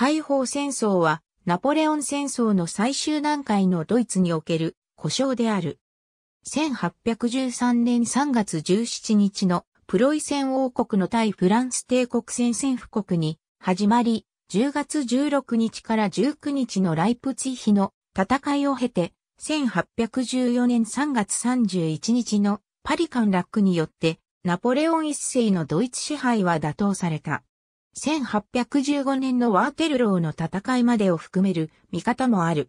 解放戦争はナポレオン戦争の最終段階のドイツにおける故障である。1813年3月17日のプロイセン王国の対フランス帝国戦線布国に始まり、10月16日から19日のライプツィヒの戦いを経て、1814年3月31日のパリカンラックによってナポレオン一世のドイツ支配は打倒された。1815年のワーテルローの戦いまでを含める見方もある。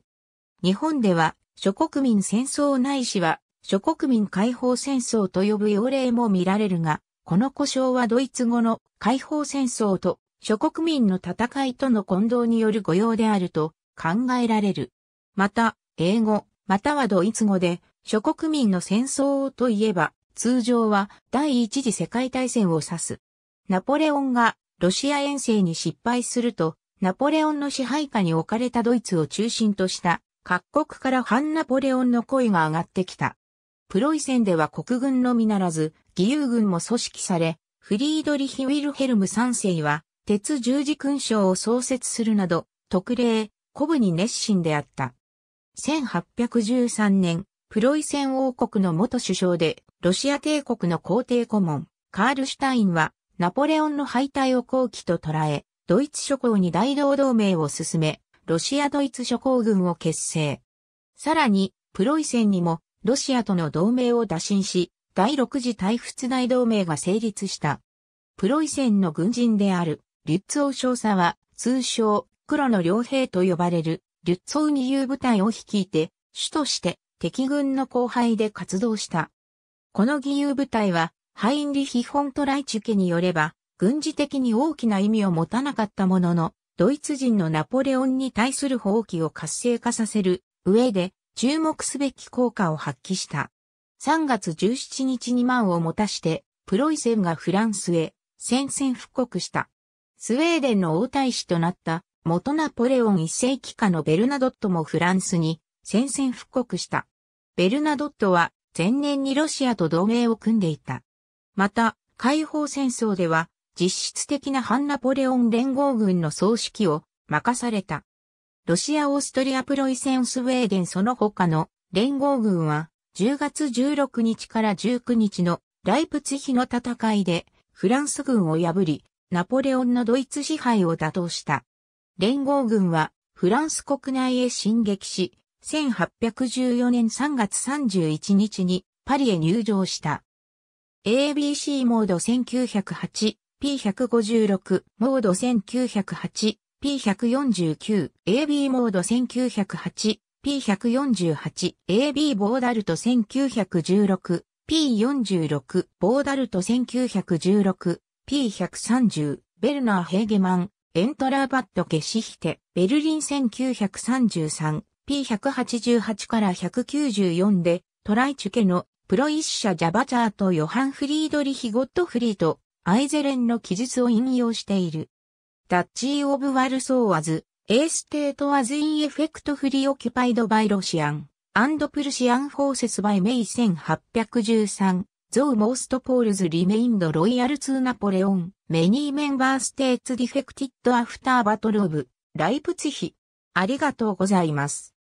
日本では、諸国民戦争ないしは、諸国民解放戦争と呼ぶ要例も見られるが、この故障はドイツ語の解放戦争と諸国民の戦いとの混同による誤用であると考えられる。また、英語、またはドイツ語で諸国民の戦争といえば、通常は第一次世界大戦を指す。ナポレオンがロシア遠征に失敗すると、ナポレオンの支配下に置かれたドイツを中心とした各国から反ナポレオンの声が上がってきた。プロイセンでは国軍のみならず、義勇軍も組織され、フリードリヒ・ウィルヘルム3世は、鉄十字勲章を創設するなど、特例、古武に熱心であった。1813年、プロイセン王国の元首相で、ロシア帝国の皇帝顧問、カールシュタインは、ナポレオンの敗退を後期と捉え、ドイツ諸侯に大同同盟を進め、ロシア・ドイツ諸侯軍を結成。さらに、プロイセンにも、ロシアとの同盟を打診し、第6次大仏大同盟が成立した。プロイセンの軍人である、リュッツオー少佐は、通称、黒の両兵と呼ばれる、リュッツォー二遊部隊を率いて、主として、敵軍の後輩で活動した。この義勇部隊は、ハインリヒ・ホントライチュケによれば、軍事的に大きな意味を持たなかったものの、ドイツ人のナポレオンに対する放棄を活性化させる上で注目すべき効果を発揮した。3月17日に満を持たして、プロイセンがフランスへ宣戦布復刻した。スウェーデンの王太子となった元ナポレオン一世紀下のベルナドットもフランスに宣戦布復刻した。ベルナドットは前年にロシアと同盟を組んでいた。また、解放戦争では、実質的な反ナポレオン連合軍の総指揮を任された。ロシア・オーストリア・プロイセン・スウェーデンその他の連合軍は、10月16日から19日のライプツヒの戦いで、フランス軍を破り、ナポレオンのドイツ支配を打倒した。連合軍は、フランス国内へ進撃し、1814年3月31日にパリへ入場した。ABC モード 1908P156 モード 1908P149 AB モード 1908P148 AB ボーダルト 1916P46 ボーダルト 1916P130 ベルナー・ヘーゲマンエントラーバット・ゲシヒテベルリン 1933P188 から194でトライチュケのプロイッシャ・ジャバチャーとヨハン・フリードリヒ・ゴットフリート、アイゼレンの記述を引用している。ダッチー・オブ・ワルソー・アズ、エーステート・アズ・イン・エフェクト・フリー・オキュパイド・バイ・ロシアン、アンド・プルシアン・フォーセス・バイ・メイ1813、ゾウ・モースト・ポールズ・リメインド・ロイヤル・ツー・ナポレオン、メニー・メンバー・ステーツ・ディフェクティッド・アフター・バトル・オブ、ライプツヒ。ありがとうございます。